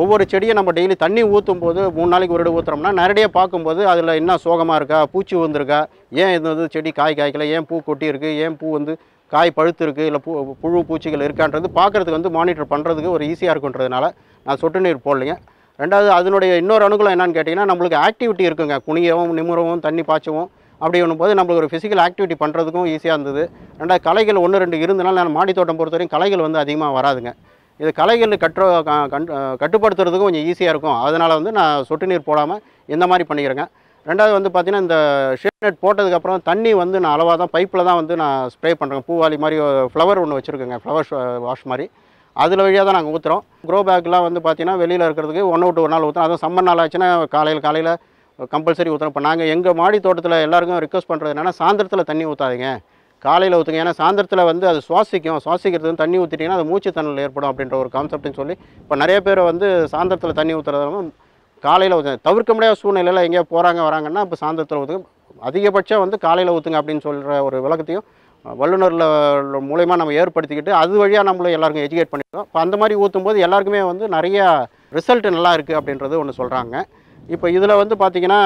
ஒவ்வொரு செடியை நம்ம டெய்லி தண்ணி ஊற்றும் போது மூணு நாளைக்கு ஒரு இடம் ஊற்றுறோம்னா நிறையா பார்க்கும்போது அதில் என்ன சோகமாக இருக்கா பூச்சி வந்திருக்கா ஏன் இது வந்து செடி காய் காய்க்கல ஏன் பூ கொட்டி இருக்குது ஏன் பூ வந்து காய் பழுத்து இருக்குது இல்லை பூ புழு பூச்சிகள் இருக்கான்றது பார்க்குறதுக்கு வந்து மானிட்டர் பண்ணுறதுக்கு ஒரு ஈஸியாக இருக்குன்றதுனால நான் சொட்டு நீர் போடலைங்க ரெண்டாவது அதனுடைய இன்னொரு அனுகூலம் என்னன்னு கேட்டிங்கன்னா நம்மளுக்கு ஆக்டிவிட்டி இருக்குங்க குனியவும் நிம்முறவும் தண்ணி பாய்ச்சவும் அப்படி ஒன்றும்போது நம்மளுக்கு ஒரு ஃபிசிக்கல் ஆக்டிவிட்டி பண்ணுறதுக்கும் ஈஸியாக இருந்தது ரெண்டாவது கலைகள் ஒன்று ரெண்டு இருந்தனால நான் மாடி தோட்டம் பொறுத்தவரையும் கலைகள் வந்து அதிகமாக வராதுங்க இது கலைகள் கற்று கட்டுப்படுத்துறதுக்கும் கொஞ்சம் ஈஸியாக இருக்கும் அதனால் வந்து நான் சொட்டு நீர் போடாமல் இந்த மாதிரி பண்ணிக்கிறேங்க ரெண்டாவது வந்து பார்த்திங்கன்னா இந்த ஷேட் நெட் போட்டதுக்கப்புறம் தண்ணி வந்து நான் அளவாக தான் பைப்பில் தான் வந்து நான் ஸ்ப்ரே பண்ணுறேன் பூவாலி மாதிரி ஃப்ளவர் ஒன்று வச்சுருக்கேங்க ஃப்ளவர் வாஷ் மாதிரி அதில் வழியாக தான் நாங்கள் ஊற்றுறோம் க்ரோ பேக்கெலாம் வந்து பார்த்தீங்கன்னா வெளியில் இருக்கிறதுக்கு ஒன்று விட்டு ஒரு நாள் ஊற்றுறோம் அதுவும் சம்மர் நாள் ஆச்சுன்னா காலையில் காலையில் கம்பல்சரி ஊற்றுறோம் இப்போ நாங்கள் எங்கள் மாடி தோட்டத்தில் எல்லாருக்கும் ரிக்வஸ்ட் பண்ணுறது என்னென்னா சாயந்தரத்தில் தண்ணி ஊற்றாதீங்க காலையில் ஊற்றுங்க ஏன்னா சாயந்தரத்தில் வந்து அது சுவாசிக்கும் சுவாசிக்கிறது தண்ணி ஊற்றிட்டிங்கன்னா அது மூச்சுத்தண்ணல் ஏற்படும் அப்படின்ற ஒரு கான்செப்ட்னு சொல்லி இப்போ நிறைய பேர் வந்து சாயந்தரத்தில் தண்ணி ஊற்றுறதாலும் காலையில் ஊற்றுங்க தவிர்க்க முடியாத சூழ்நிலையில் எங்கேயா போகிறாங்க வராங்கன்னா இப்போ சாயந்தரத்தில் ஊற்றுங்க அதிகபட்சம் வந்து காலையில் ஊற்றுங்க அப்படின்னு சொல்கிற ஒரு விளக்கத்தையும் வல்லுநர்கள் மூலயமா நம்ம ஏற்படுத்திக்கிட்டு அது வழியாக நம்மளை எல்லாருக்கும் எஜுகேட் பண்ணியிருக்கோம் இப்போ அந்த மாதிரி ஊற்றும் போது எல்லாருக்குமே வந்து நிறையா ரிசல்ட் நல்லா இருக்குது அப்படின்றது ஒன்று சொல்கிறாங்க இப்போ இதில் வந்து பார்த்திங்கன்னா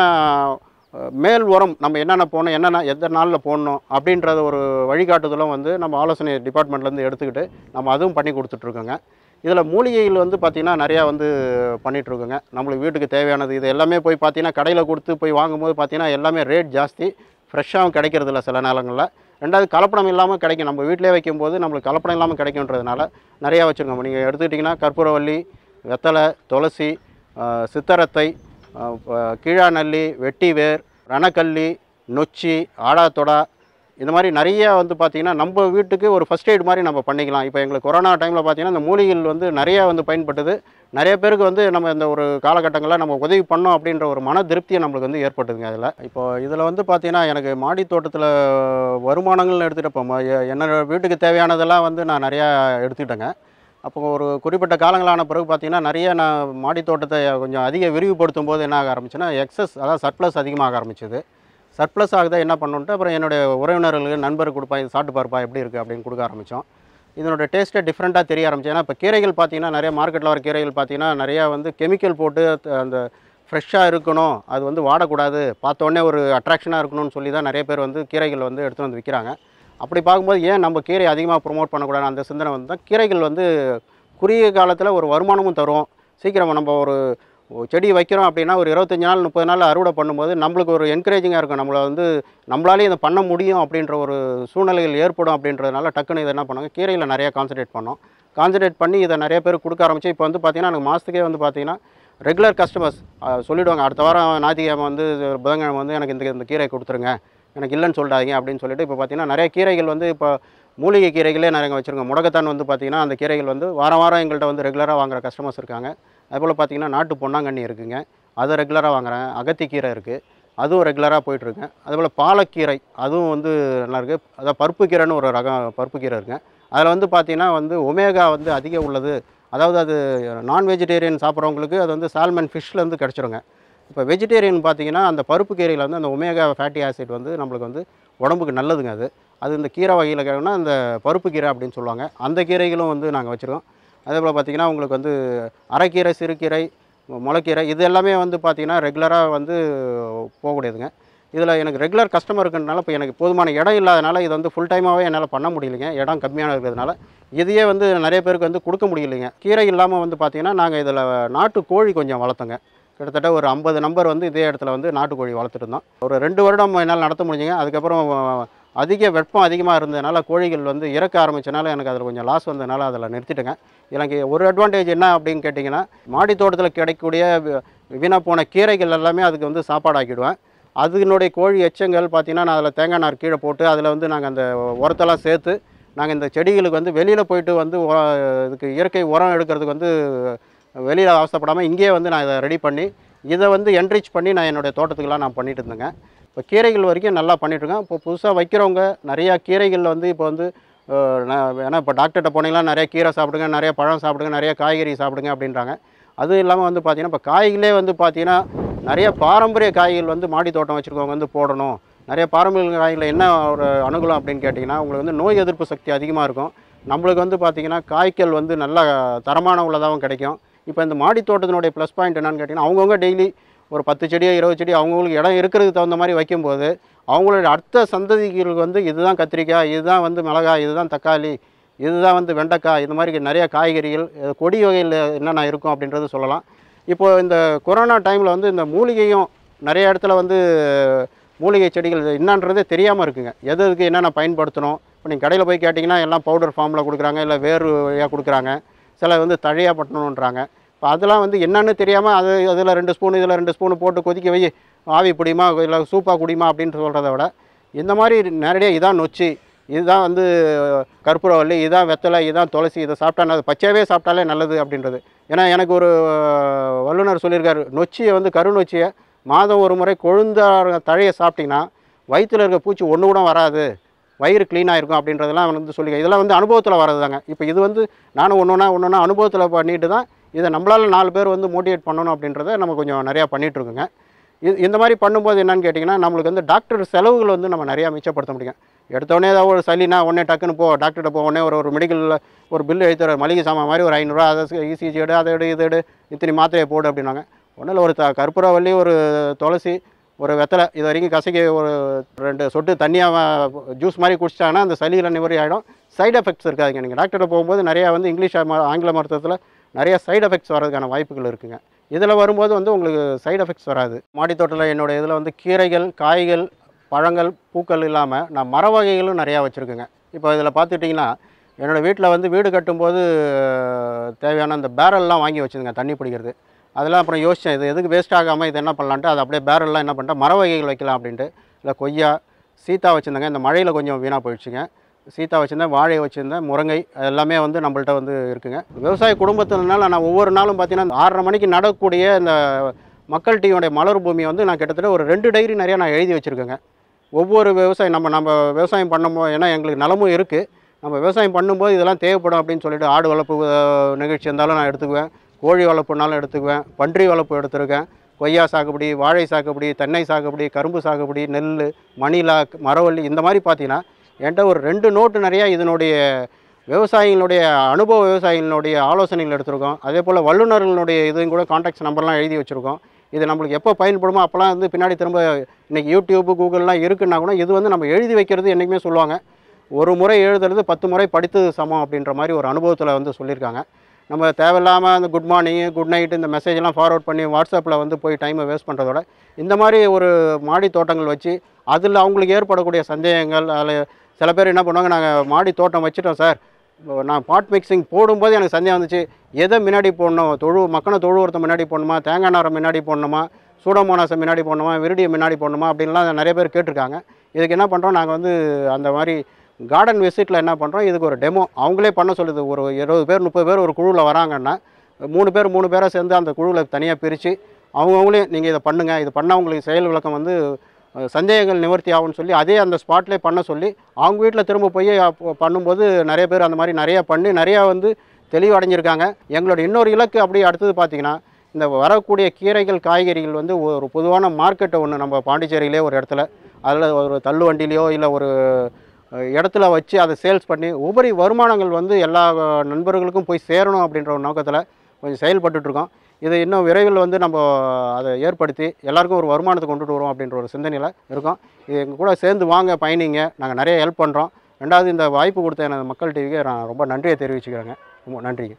மேல் உரம் நம்ம என்னென்ன போகணும் என்னென்ன எந்த நாளில் போடணும் அப்படின்றத ஒரு வழிகாட்டுதலும் வந்து நம்ம ஆலோசனை டிபார்ட்மெண்ட்லேருந்து எடுத்துக்கிட்டு நம்ம அதுவும் பண்ணி கொடுத்துட்ருக்கோங்க இதில் மூலிகைகள் வந்து பார்த்திங்கன்னா நிறையா வந்து பண்ணிகிட்ருக்கோங்க நம்மளுக்கு வீட்டுக்கு தேவையானது இது எல்லாமே போய் பார்த்திங்கன்னா கடையில் கொடுத்து போய் வாங்கும்போது பார்த்திங்கன்னா எல்லாமே ரேட் ஜாஸ்தி ஃப்ரெஷ்ஷாகவும் கிடைக்கிறதில்ல சில நேரங்களில் ரெண்டாவது கலப்படம் இல்லாமல் கிடைக்கும் நம்ம வீட்டிலே வைக்கும்போது நம்மளுக்கு கலப்படம் இல்லாமல் கிடைக்குன்றதுனால நிறையா வச்சுருக்கோம் நீங்கள் எடுத்துக்கிட்டிங்கன்னா கற்பூரவல்லி வெத்தலை துளசி சித்தரத்தை கீழாநல்லி வெட்டிவேர் ரணக்கல்லி நொச்சி ஆடாத்தொடா இந்த மாதிரி நிறைய வந்து பார்த்திங்கன்னா நம்ம வீட்டுக்கு ஒரு ஃபஸ்ட் எய்டு மாதிரி நம்ம பண்ணிக்கலாம் இப்போ எங்களுக்கு கொரோனா டைமில் பார்த்திங்கன்னா இந்த மூலிகைகள் வந்து நிறையா வந்து பயன்பட்டது நிறைய பேருக்கு வந்து நம்ம இந்த ஒரு காலகட்டங்களில் நம்ம உதவி பண்ணோம் அப்படின்ற ஒரு மன திருப்தியை நம்மளுக்கு வந்து ஏற்பட்டுதுங்க அதில் இப்போ இதில் வந்து பார்த்திங்கன்னா எனக்கு மாடி தோட்டத்தில் வருமானங்கள்னு எடுத்துகிட்டப்போ என்னோட வீட்டுக்கு தேவையானதெல்லாம் வந்து நான் நிறையா எடுத்துக்கிட்டேங்க அப்போ ஒரு குறிப்பிட்ட காலங்களான பிறகு பார்த்திங்கன்னா நிறைய நான் மாடி தோட்டத்தை கொஞ்சம் அதிக விரிவுபடுத்தும் போது என்ன ஆக ஆரம்பிச்சுன்னா எக்ஸஸ் அதாவது சர்ப்ளஸ் அதிகமாக ஆரம்பிச்சிது சர்ப்ளஸ் ஆகுதா என்ன பண்ணுன்ட்டு அப்புறம் என்னுடைய உறவினர்களுக்கு நண்பர் கொடுப்பா இது சாப்பிட்டு பார்ப்பா எப்படி இருக்குது அப்படின்னு கொடுக்க ஆரம்பித்தோம் இதனோட டேஸ்ட்டை டிஃப்ரெண்ட்டாக தெரிய ஆரம்பிச்சு ஏன்னா இப்போ கீரைகள் பார்த்தீங்கன்னா நிறைய மார்க்கெட்டில் வர கீரைகள் பார்த்தீங்கன்னா நிறையா வந்து கெமிக்கல் போட்டு அந்த ஃப்ரெஷ்ஷாக இருக்கணும் அது வந்து வாடக்கூடாது பார்த்தோன்னே ஒரு அட்ராக்ஷனாக இருக்கணும்னு சொல்லி தான் நிறைய பேர் வந்து கீரைகள் வந்து எடுத்துகிட்டு வந்து விற்கிறாங்க அப்படி பார்க்கும்போது ஏன் நம்ம கீரை அதிகமாக ப்ரொமோட் பண்ணக்கூடாது அந்த சிந்தனை வந்து தான் கீரைகள் வந்து குறுகிய காலத்தில் ஒரு வருமானமும் தரும் சீக்கிரமாக நம்ம ஒரு செடி வைக்கிறோம் அப்படின்னா ஒரு இருபத்தஞ்சி நாள் முப்பது நாள் அறுவடை பண்ணும்போது நம்மளுக்கு ஒரு என்கரேஜிங்காக இருக்கும் நம்மளை வந்து நம்மளாலே இதை பண்ண முடியும் அப்படின்ற ஒரு சூழ்நிலைகள் ஏற்படும் அப்படின்றதுனால டக்குன்னு இதை என்ன பண்ணுவாங்க கீரையில் நிறையா கான்சன்ட்ரேட் பண்ணோம் கான்சன்ட்ரேட் பண்ணி இதை நிறைய பேர் கொடுக்க ஆரம்பிச்சு இப்போ வந்து பார்த்திங்கன்னா எனக்கு மாதத்துக்கே வந்து பார்த்திங்கன்னா ரெகுலர் கஸ்டமர்ஸ் சொல்லிவிடுவாங்க அடுத்த வாரம் ஞாயிற்றுக்கிழமை வந்து புதன்கிழமை வந்து எனக்கு இந்த இந்த கீரை கொடுத்துருங்க எனக்கு இல்லைன்னு சொல்லிட்டாங்க அப்படின்னு சொல்லிட்டு இப்போ பார்த்திங்கன்னா நிறைய கீரைகள் வந்து இப்போ மூலிகை கீரைகளே நிறைய வச்சுருக்கோம் முடக்கத்தான் வந்து பார்த்திங்கன்னா அந்த கீரைகள் வந்து வாரம் வாரம் எங்கள்கிட்ட வந்து ரெகுலராக வாங்குகிற கஸ்டமர்ஸ் இருக்காங்க அதுபோல் பார்த்திங்கன்னா நாட்டு பொன்னாங்கண்ணி இருக்குதுங்க அதை ரெகுலராக வாங்குகிறேன் அகத்திக்கீரை இருக்குது அதுவும் ரெகுலராக போயிட்டுருக்கேன் அதுபோல் பாலக்கீரை அதுவும் வந்து நல்லாயிருக்கு அதாவது பருப்பு கீரைன்னு ஒரு ரகம் பருப்பு கீரை இருக்குங்க அதில் வந்து பார்த்திங்கன்னா வந்து ஒமேகா வந்து அதிகம் உள்ளது அதாவது அது நான் வெஜிடேரியன் சாப்பிட்றவங்களுக்கு அது வந்து சால்மன் ஃபிஷ்லேருந்து கிடச்சிருங்க இப்போ வெஜிடேரியன் பார்த்திங்கன்னா அந்த பருப்பு கீரையில் வந்து அந்த ஒமேகா ஃபேட்டி ஆசிட் வந்து நம்மளுக்கு வந்து உடம்புக்கு நல்லதுங்க அது அது இந்த கீரை வகையில் கேட்கணும்னா அந்த பருப்பு கீரை அப்படின்னு சொல்லுவாங்க அந்த கீரைகளும் வந்து நாங்கள் வச்சுருக்கோம் அதே போல் பார்த்திங்கன்னா உங்களுக்கு வந்து அரைக்கீரை சிறுகீரை முளைக்கீரை இது எல்லாமே வந்து பார்த்திங்கன்னா ரெகுலராக வந்து போகக்கூடியதுங்க இதில் எனக்கு ரெகுலர் கஸ்டமர் இருக்கிறதுனால இப்போ எனக்கு போதுமான இடம் இல்லாதனால இது வந்து ஃபுல் டைமாகவே என்னால் பண்ண முடியலைங்க இடம் கம்மியாக இருக்கிறதுனால இதையே வந்து நிறைய பேருக்கு வந்து கொடுக்க முடியலைங்க கீரை இல்லாமல் வந்து பார்த்திங்கன்னா நாங்கள் இதில் நாட்டு கோழி கொஞ்சம் வளர்த்தோங்க கிட்டத்தட்ட ஒரு ஐம்பது நம்பர் வந்து இதே இடத்துல வந்து நாட்டுக்கோழி வளர்த்துட்டு இருந்தோம் ஒரு ரெண்டு வருடம் என்னால் நடத்த முடிஞ்சுங்க அதுக்கப்புறம் அதிக வெப்பம் அதிகமாக இருந்ததுனால கோழிகள் வந்து இறக்க ஆரம்பித்தனால எனக்கு அதில் கொஞ்சம் லாஸ் வந்ததுனால அதில் நிறுத்திட்டேங்க எனக்கு ஒரு அட்வான்டேஜ் என்ன அப்படின்னு கேட்டிங்கன்னா மாடி தோட்டத்தில் கிடைக்கக்கூடிய வீணாக போன கீரைகள் எல்லாமே அதுக்கு வந்து சாப்பாடு ஆக்கிடுவேன் அதனுடைய கோழி எச்சங்கள் பார்த்திங்கன்னா நான் அதில் தேங்காய் நார் கீழே போட்டு அதில் வந்து நாங்கள் அந்த உரத்தெல்லாம் சேர்த்து நாங்கள் இந்த செடிகளுக்கு வந்து வெளியில் போயிட்டு வந்து இதுக்கு இயற்கை உரம் எடுக்கிறதுக்கு வந்து வெளியில் அவசப்படாமல் இங்கேயே வந்து நான் இதை ரெடி பண்ணி இதை வந்து என்ரிச் பண்ணி நான் என்னுடைய தோட்டத்துக்கெலாம் நான் பண்ணிட்டு இருந்தேங்க இப்போ கீரைகள் வரைக்கும் நல்லா பண்ணிட்டுருக்கோம் இப்போ புதுசாக வைக்கிறவங்க நிறையா கீரைகளில் வந்து இப்போ வந்து ஏன்னா இப்போ டாக்டர்கிட்ட போனீங்கன்னா நிறையா கீரை சாப்பிடுங்க நிறையா பழம் சாப்பிடுங்க நிறையா காய்கறி சாப்பிடுங்க அப்படின்றாங்க அது இல்லாமல் வந்து பார்த்திங்கன்னா இப்போ காய்களே வந்து பார்த்திங்கன்னா நிறைய பாரம்பரிய காய்கள் வந்து மாடி தோட்டம் வச்சுருக்கவங்க வந்து போடணும் நிறைய பாரம்பரிய காய்களில் என்ன ஒரு அனுகூலம் அப்படின்னு கேட்டிங்கன்னா உங்களுக்கு வந்து நோய் எதிர்ப்பு சக்தி அதிகமாக இருக்கும் நம்மளுக்கு வந்து பார்த்திங்கன்னா காய்கள் வந்து நல்லா தரமான உள்ளதாகவும் கிடைக்கும் இப்போ இந்த மாடி தோட்டத்தினுடைய ப்ளஸ் பாயிண்ட் என்னென்னு கேட்டிங்கன்னா அவங்கவுங்க டெய்லி ஒரு பத்து செடியோ இருபது செடி அவங்களுக்கு இடம் இருக்கிறதுக்கு தகுந்த மாதிரி வைக்கும்போது அவங்களுடைய அடுத்த சந்ததிகளுக்கு வந்து இதுதான் கத்திரிக்காய் இதுதான் வந்து மிளகாய் இதுதான் தக்காளி இதுதான் வந்து வெண்டைக்காய் இது மாதிரி நிறைய காய்கறிகள் கொடி வகையில் என்னென்ன இருக்கும் அப்படின்றது சொல்லலாம் இப்போது இந்த கொரோனா டைமில் வந்து இந்த மூலிகையும் நிறைய இடத்துல வந்து மூலிகை செடிகள் என்னன்றதே தெரியாமல் இருக்குங்க எது எதுக்கு என்னென்ன பயன்படுத்தணும் இப்போ நீங்கள் கடையில் போய் கேட்டிங்கன்னா எல்லாம் பவுடர் ஃபார்மில் கொடுக்குறாங்க இல்லை வேறு வழியாக கொடுக்குறாங்க சில வந்து தழையாக பட்டணுன்றாங்க அதெல்லாம் வந்து என்னன்னு தெரியாமல் அது அதில் ரெண்டு ஸ்பூன் இதில் ரெண்டு ஸ்பூனு போட்டு கொதிக்க வை ஆவி பிடிமா இல்லை சூப்பாக குடிமா அப்படின்னு சொல்கிறத விட இந்த மாதிரி நேரடியாக இதான் நொச்சி இதுதான் வந்து கற்பூரவல்லி இதான் வெத்தலை இதான் துளசி இதை சாப்பிட்டா நல்லது பச்சையாகவே சாப்பிட்டாலே நல்லது அப்படின்றது ஏன்னா எனக்கு ஒரு வல்லுநர் சொல்லியிருக்காரு நொச்சியை வந்து கரு நொச்சியை மாதம் ஒரு முறை கொழுந்த தழையை சாப்பிட்டிங்கன்னா வயிற்றில் இருக்க பூச்சி ஒன்று கூட வராது வயிறு க்ளீனாக இருக்கும் அப்படின்றதெல்லாம் வந்து சொல்லிக்க இதெல்லாம் வந்து அனுபவத்தில் வர்றது தாங்க இப்போ இது வந்து நானும் ஒன்று ஒன்றா ஒன்று ஒன்றா அனுபவத்தில் பண்ணிட்டு தான் இதை நம்மளால் நாலு பேர் வந்து மோட்டிவேட் பண்ணணும் அப்படின்றத நம்ம கொஞ்சம் நிறையா பண்ணிகிட்ருக்கோங்க இது இந்த மாதிரி பண்ணும்போது என்னென்னு கேட்டிங்கன்னா நம்மளுக்கு வந்து டாக்டர் செலவுகள் வந்து நம்ம நிறையா மிச்சப்படுத்த முடியும் எடுத்தோடனே ஏதாவது ஒரு சளினா உடனே டக்குன்னு போ டாக்டர்கிட்ட போ உடனே ஒரு ஒரு மெடிக்கலில் ஒரு பில் எழுத்துற மளிகை சாமான் மாதிரி ஒரு ஐநூறுரூவா அதை இசிஜி e எடு அதை எடு இது எடு இத்தனை மாத்திரையை போடு அப்படின்னாங்க ஒன்றில் ஒரு த கற்பூரவல்லி ஒரு துளசி ஒரு வெத்தலை இது வரைக்கும் கசைக்கு ஒரு ரெண்டு சொட்டு தண்ணியாக ஜூஸ் மாதிரி குடிச்சிட்டாங்கன்னா அந்த சளியில் நிவரி ஆகிடும் சைடு எஃபெக்ட்ஸ் இருக்காதுங்க நீங்கள் டாக்டர்கிட்ட போகும்போது நிறையா வந்து இங்கிலீஷ் ஆங்கில மருத்துவத்தில் நிறைய சைடு எஃபெக்ட்ஸ் வரதுக்கான வாய்ப்புகள் இருக்குதுங்க இதில் வரும்போது வந்து உங்களுக்கு சைடு எஃபெக்ட்ஸ் வராது மாடித்தோட்டத்தில் என்னோடய இதில் வந்து கீரைகள் காய்கள் பழங்கள் பூக்கள் இல்லாமல் நான் மர வகைகளும் நிறையா வச்சுருக்கேங்க இப்போ இதில் பார்த்துக்கிட்டிங்கன்னா என்னோடய வீட்டில் வந்து வீடு கட்டும்போது தேவையான அந்த பேரல்லாம் வாங்கி வச்சுருங்க தண்ணி பிடிக்கிறது அதெல்லாம் அப்புறம் யோசித்தேன் இது எதுக்கு வேஸ்ட் ஆகாமல் இது என்ன பண்ணலான்ட்டு அது அப்படியே பேரல்லாம் என்ன பண்ணிட்டேன் மர வகைகள் வைக்கலாம் அப்படின்ட்டு இல்லை கொய்யா சீத்தா வச்சுருந்தாங்க இந்த மழையில் கொஞ்சம் வீணாக போயிடுச்சுங்க சீத்தா வச்சுருந்தேன் வாழை வச்சுருந்தேன் முருங்கை எல்லாமே வந்து நம்மள்கிட்ட வந்து இருக்குங்க விவசாய குடும்பத்தினால நான் ஒவ்வொரு நாளும் பார்த்தீங்கன்னா ஆறரை மணிக்கு நடக்கக்கூடிய இந்த மக்கள் டீயோடைய மலர் பூமியை வந்து நான் கிட்டத்தட்ட ஒரு ரெண்டு டைரி நிறையா நான் எழுதி வச்சுருக்கேங்க ஒவ்வொரு விவசாயம் நம்ம நம்ம விவசாயம் பண்ணும்போது ஏன்னா எங்களுக்கு நிலமும் இருக்குது நம்ம விவசாயம் பண்ணும்போது இதெல்லாம் தேவைப்படும் அப்படின்னு சொல்லிட்டு ஆடு வளர்ப்பு நிகழ்ச்சி இருந்தாலும் நான் எடுத்துக்குவேன் கோழி வளர்ப்புனாலும் எடுத்துக்குவேன் பன்றி வளர்ப்பு எடுத்திருக்கேன் கொய்யா சாகுபடி வாழை சாகுபடி தென்னை சாகுபடி கரும்பு சாகுபடி நெல் மணிலா மரவள்ளி இந்த மாதிரி பார்த்தீங்கன்னா என்கிட்ட ஒரு ரெண்டு நோட்டு நிறையா இதனுடைய விவசாயிகளுடைய அனுபவ விவசாயிகளுடைய ஆலோசனைகள் எடுத்திருக்கோம் அதே போல் வல்லுநர்களுடைய இதுவும் கூட காண்டாக்ட்ஸ் நம்பர்லாம் எழுதி வச்சுருக்கோம் இது நம்மளுக்கு எப்போ பயன்படுமோ அப்போலாம் வந்து பின்னாடி திரும்ப இன்றைக்கி யூடியூப்பு கூகுள்லாம் இருக்குன்னா கூட இது வந்து நம்ம எழுதி வைக்கிறது என்றைக்குமே சொல்லுவாங்க ஒரு முறை எழுதுறது பத்து முறை படித்தது சமம் அப்படின்ற மாதிரி ஒரு அனுபவத்தில் வந்து சொல்லியிருக்காங்க நம்ம தேவையில்லாமல் அந்த குட் மார்னிங் குட் நைட்டு இந்த மெசேஜ்லாம் ஃபார்வர்ட் பண்ணி வாட்ஸ்அப்பில் வந்து போய் டைமை வேஸ்ட் பண்ணுறதோட இந்த மாதிரி ஒரு மாடி தோட்டங்கள் வச்சு அதில் அவங்களுக்கு ஏற்படக்கூடிய சந்தேகங்கள் அதில் சில பேர் என்ன பண்ணுவாங்க நாங்கள் மாடி தோட்டம் வச்சுட்டோம் சார் நான் பாட் மிக்சிங் போடும்போது எனக்கு சந்தேகம் வந்துச்சு எதை முன்னாடி போடணும் தொழு மக்கனை தொழு முன்னாடி போடணுமா தேங்காய் நாரம் முன்னாடி போடணுமா சூடமோனாசம் முன்னாடி போடணுமா விருடியை முன்னாடி போடணுமா அப்படின்லாம் நிறைய பேர் கேட்டிருக்காங்க இதுக்கு என்ன பண்ணுறோம் நாங்கள் வந்து அந்த மாதிரி கார்டன் விசிட்டில் என்ன பண்ணுறோம் இதுக்கு ஒரு டெமோ அவங்களே பண்ண சொல்லுது ஒரு இருபது பேர் முப்பது பேர் ஒரு குழுவில் வராங்கன்னா மூணு பேர் மூணு பேராக சேர்ந்து அந்த குழுவில் தனியாக பிரித்து அவங்கவுங்களே நீங்கள் இதை பண்ணுங்கள் இது பண்ணால் அவங்களுக்கு செயல் விளக்கம் வந்து சந்தேகங்கள் நிவர்த்தி ஆகும்னு சொல்லி அதே அந்த ஸ்பாட்லேயே பண்ண சொல்லி அவங்க வீட்டில் திரும்ப போய் பண்ணும்போது நிறைய பேர் அந்த மாதிரி நிறையா பண்ணி நிறையா வந்து தெளிவடைஞ்சிருக்காங்க எங்களோட இன்னொரு இலக்கு அப்படி அடுத்தது பார்த்திங்கன்னா இந்த வரக்கூடிய கீரைகள் காய்கறிகள் வந்து ஒரு பொதுவான மார்க்கெட்டை ஒன்று நம்ம பாண்டிச்சேரியிலே ஒரு இடத்துல அதில் ஒரு தள்ளு இல்லை ஒரு இடத்துல வச்சு அதை சேல்ஸ் பண்ணி உபரி வருமானங்கள் வந்து எல்லா நண்பர்களுக்கும் போய் சேரணும் அப்படின்ற ஒரு நோக்கத்தில் கொஞ்சம் செயல்பட்டுருக்கோம் இது இன்னும் விரைவில் வந்து நம்ம அதை ஏற்படுத்தி எல்லாருக்கும் ஒரு வருமானத்தை கொண்டுட்டு வரும் அப்படின்ற ஒரு சிந்தனையில் இருக்கும் இது எங்கள் கூட சேர்ந்து வாங்க பயணிங்க நாங்கள் நிறைய ஹெல்ப் பண்ணுறோம் ரெண்டாவது இந்த வாய்ப்பு கொடுத்த எனது மக்கள் டிவிக்கு நான் ரொம்ப நன்றியை தெரிவிச்சுக்கிறேங்க ரொம்ப நன்றிங்க